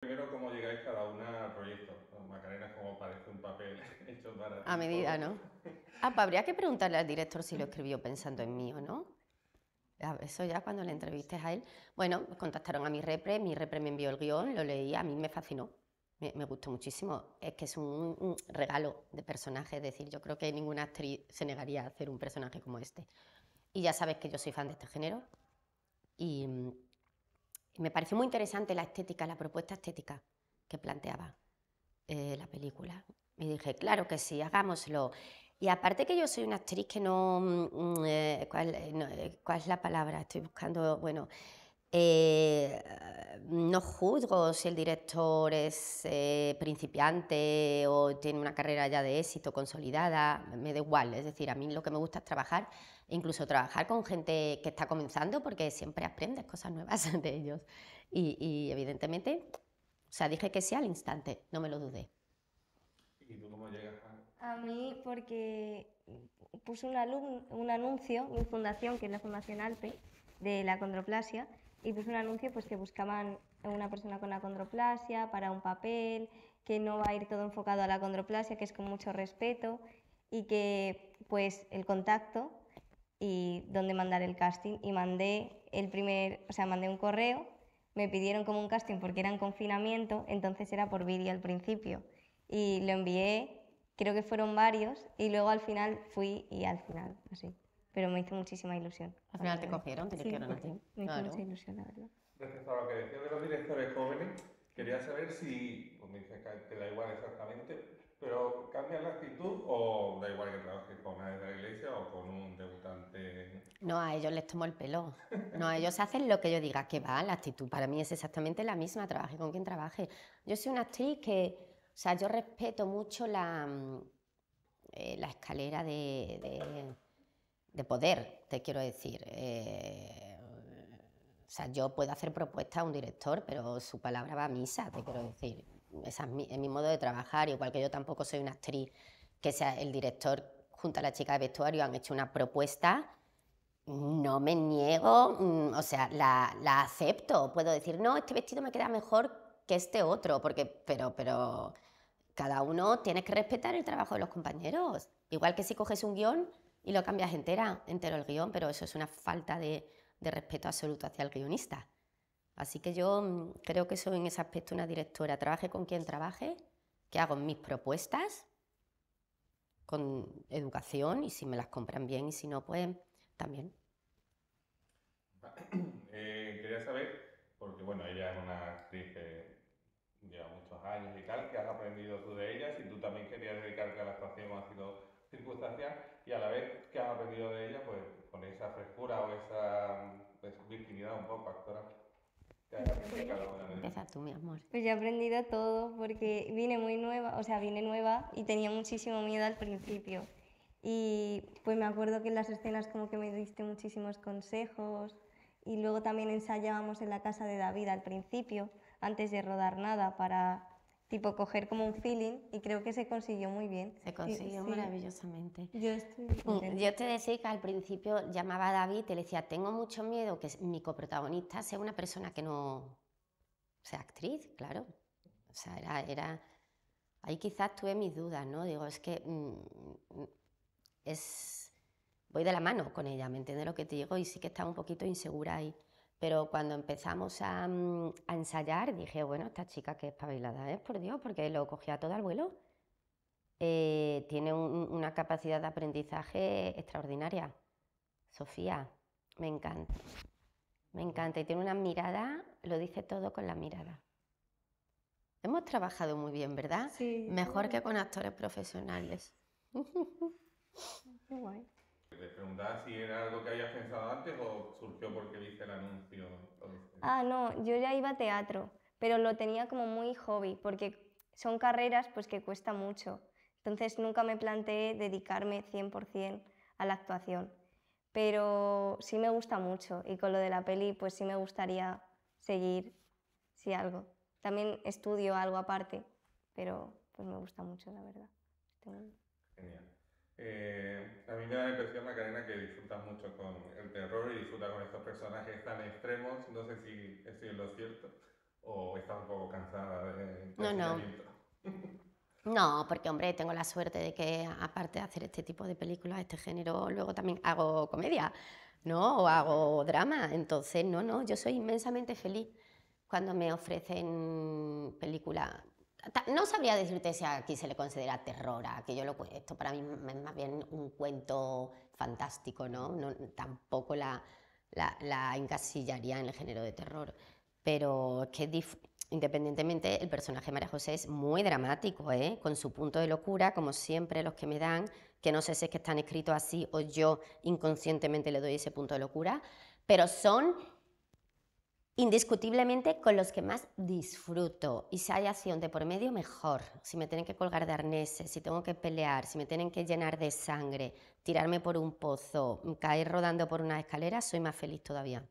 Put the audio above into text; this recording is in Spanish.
Primero, ¿cómo llegáis cada una al proyecto? Macarena como parece un papel hecho para... A medida, ¿no? Ah, pues habría que preguntarle al director si lo escribió pensando en mí o no. Eso ya cuando le entrevistes a él. Bueno, contactaron a mi repre, mi repre me envió el guión, lo leí, a mí me fascinó, me, gustó muchísimo. Es que es un, un, regalo de personaje, es decir, yo creo que ninguna actriz se negaría a hacer un personaje como este. Y ya sabes que yo soy fan de este género y me pareció muy interesante la estética, la propuesta estética que planteaba eh, la película. Y dije, claro que sí, hagámoslo. Y aparte que yo soy una actriz que no, mm, mm, eh, ¿cuál, eh, ¿cuál, es la palabra? Estoy buscando, bueno, eh, no juzgo si el director es eh, principiante o tiene una carrera ya de éxito consolidada, me da igual. Es decir, a mí lo que me gusta es trabajar, e incluso trabajar con gente que está comenzando, porque siempre aprendes cosas nuevas de ellos. Y, evidentemente, o sea, dije que sí al instante, no me lo dudé. ¿Y tú cómo llegas a...? mí porque puse un, un anuncio, mi fundación, que es la Fundación Alpe, de la condroplasia, y pues un anuncio pues que buscaban una persona con acondroplasia para un papel, que no va a ir todo enfocado a la acondroplasia, que es con mucho respeto y que pues el contacto y dónde mandar el casting y mandé el primer, o sea, mandé un correo, me pidieron como un casting porque era en confinamiento, entonces era por vídeo al principio y lo envié, creo que fueron varios y luego al final fui y al final, así pero me hizo muchísima ilusión. Al final te cogieron, te sí, cogieron a ti. Me hizo mucha ilusión, la verdad. Respecto a lo que decía de los directores jóvenes, quería saber si, pues me dices que te da igual exactamente, pero ¿cambia la actitud o da igual que trabajes con una de la iglesia o con un debutante? No, a ellos les tomo el pelo. No, a ellos hacen lo que yo diga, que va, la actitud para mí es exactamente la misma, trabaje con quien trabaje. Yo soy una actriz que, o sea, yo respeto mucho la, mm, eh, la escalera de de poder, te quiero decir. Eh, o sea, yo puedo hacer propuestas a un director, pero su palabra va a misa, te quiero decir. Esa es, mi, modo de trabajar, igual que yo tampoco soy una actriz que sea el director junto a la chica de vestuario han hecho una propuesta no me niego, mm, o sea, la, la, acepto. Puedo decir, no, este vestido me queda mejor que este otro, porque, pero, pero, cada uno tiene que respetar el trabajo de los compañeros. Igual que si coges un guión y lo cambias entera, entero el guión, pero eso es una falta de, de respeto absoluto hacia el guionista. Así que yo mm, creo que soy en ese aspecto una directora. Trabaje con quien trabaje, que hago mis propuestas con educación y si me las compran bien y si no, pues también. Eh, quería saber, porque bueno, ella es una actriz que lleva muchos años y tal, ¿qué has aprendido tú de ella? Si tú también querías dedicarte a la actuación, ha sido circunstancias y a la vez que has aprendido de ella, pues con esa frescura o esa pues, virginidad un poco actora. Empieza tú, mi amor. Pues yo he aprendido todo porque vine muy nueva, o sea, vine nueva y tenía muchísimo miedo al principio. Y pues me acuerdo que en las escenas como que me diste muchísimos consejos y luego también ensayábamos en la casa de David al principio, antes de rodar nada, para tipo coger como un feeling y creo que se consiguió muy bien. Se consiguió maravillosamente. Yo, estoy mm, Yo te decía que al principio llamaba a David y le decía, tengo mucho miedo que mi coprotagonista sea una persona que no sea actriz, claro. O sea, era, era... Ahí quizás tuve mis dudas, ¿no? Digo, es que mm, mm, es... Voy de la mano con ella, ¿me entiendes lo que te digo? Y sí que estaba un poquito insegura ahí. Pero cuando empezamos mm, a, ensayar, dije, bueno, esta chica que es es, ¿eh? por Dios, porque lo cogía todo al vuelo. Eh, tiene una capacidad de aprendizaje extraordinaria. Sofía, me encanta. Me encanta. Y tiene una mirada, lo dice todo con la mirada. Hemos trabajado muy bien, ¿verdad? Sí. Mejor que con actores profesionales. Qué guay. Te preguntaba si era algo que habías pensado antes o surgió porque viste el anuncio. Ah, no, yo ya iba a teatro, pero lo tenía como muy hobby, porque son carreras pues que cuesta mucho. Entonces nunca me planteé dedicarme 100% a la actuación. Pero sí me gusta mucho y con lo de la peli pues sí me gustaría seguir, si algo. También estudio algo aparte, pero pues me gusta mucho, la verdad. Este una cadena que disfrutas mucho con el terror y disfrutas con estos personajes tan extremos. No sé si es lo cierto o está un poco cansada de... No, no. No, porque hombre, tengo la suerte de que aparte de hacer este tipo de películas, este género, luego también hago comedia, ¿no? O hago drama. Entonces, no, no, yo soy inmensamente feliz cuando me ofrecen películas no sabría decirte si aquí se le considera terror, a que yo lo esto para mí es más bien un cuento fantástico, ¿no? tampoco la, la, encasillaría en el género de terror, pero es que independientemente el personaje de María José es muy dramático, ¿eh? Con su punto de locura, como siempre los que me dan, que no sé si es que están escritos así o yo inconscientemente le doy ese punto de locura, pero son indiscutiblemente con los que más disfruto. Y si hay acción de por medio, mejor. Si me tienen que colgar de arneses, si tengo que pelear, si me tienen que llenar de sangre, tirarme por un pozo, caer rodando por una escalera, soy más feliz todavía.